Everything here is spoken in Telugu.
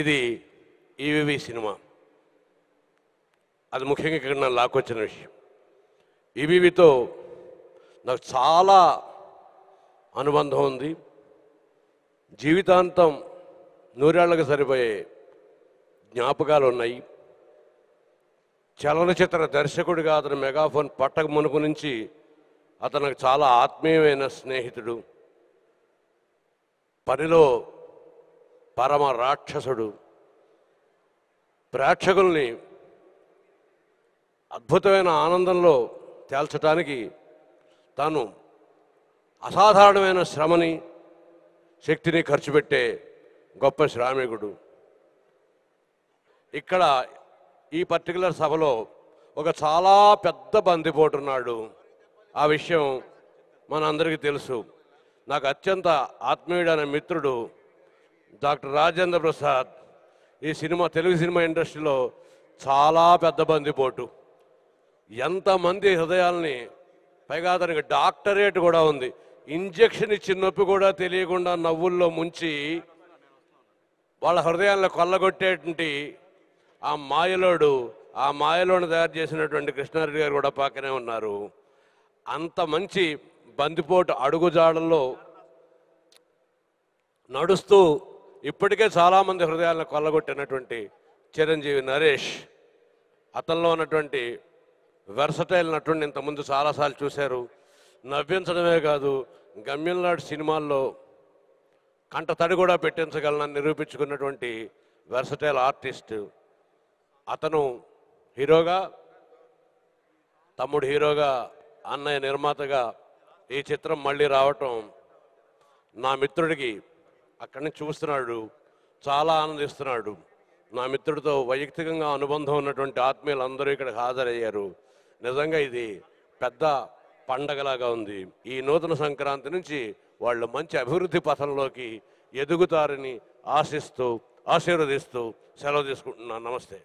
ఇది ఈవీవీ e సినిమా అది ముఖ్యంగా ఇక్కడ నన్ను లాక్కొచ్చిన విషయం ఈవీవీతో e నాకు చాలా అనుబంధం ఉంది జీవితాంతం నూరేళ్లకు సరిపోయే జ్ఞాపకాలు ఉన్నాయి చలనచిత్ర దర్శకుడిగా అతను మెగాఫోన్ పట్టక మునుపు నుంచి అతనికి చాలా ఆత్మీయమైన స్నేహితుడు పనిలో పరమ రాక్షసుడు ప్రేక్షకుల్ని అద్భుతమైన ఆనందంలో తేల్చటానికి తాను అసాధారణమైన శ్రమని శక్తిని ఖర్చు పెట్టే గొప్ప శ్రామికుడు ఇక్కడ ఈ పర్టికులర్ సభలో ఒక చాలా పెద్ద బందిపోటున్నాడు ఆ విషయం మనందరికీ తెలుసు నాకు అత్యంత ఆత్మీయుడైన మిత్రుడు డాక్టర్ రాజేంద్ర ప్రసాద్ ఈ సినిమా తెలుగు సినిమా ఇండస్ట్రీలో చాలా పెద్ద బందిపోటు ఎంతమంది హృదయాల్ని పైగా అతనికి డాక్టరేట్ కూడా ఉంది ఇంజెక్షన్ ఇచ్చి నొప్పి కూడా తెలియకుండా నవ్వుల్లో ముంచి వాళ్ళ హృదయాల్లో కొల్లగొట్టేటువంటి ఆ మాయలోడు ఆ మాయలోని తయారు చేసినటువంటి కృష్ణారెడ్డి గారు కూడా పక్కనే ఉన్నారు అంత మంచి బందిపోటు అడుగుజాడల్లో నడుస్తూ ఇప్పటికే చాలామంది హృదయాలను కొల్లగొట్టినటువంటి చిరంజీవి నరేష్ అతనిలో ఉన్నటువంటి వెర్సటైల్ నటుడిని ఇంతకుముందు చాలాసార్లు చూశారు నవ్వించడమే కాదు గమ్యంలాంటి సినిమాల్లో కంట తడి కూడా పెట్టించగలనని నిరూపించుకున్నటువంటి వెర్సటైల్ ఆర్టిస్ట్ అతను హీరోగా తమ్ముడు హీరోగా అన్నయ్య నిర్మాతగా ఈ చిత్రం మళ్ళీ రావటం నా మిత్రుడికి అక్కడి నుంచి చూస్తున్నాడు చాలా ఆనందిస్తున్నాడు నా మిత్రుడితో వైయక్తికంగా అనుబంధం ఉన్నటువంటి ఆత్మీయులు అందరూ ఇక్కడ హాజరయ్యారు నిజంగా ఇది పెద్ద పండగలాగా ఉంది ఈ నూతన సంక్రాంతి నుంచి వాళ్ళు మంచి అభివృద్ధి పథంలోకి ఎదుగుతారని ఆశిస్తూ ఆశీర్వదిస్తూ సెలవు తీసుకుంటున్నాను నమస్తే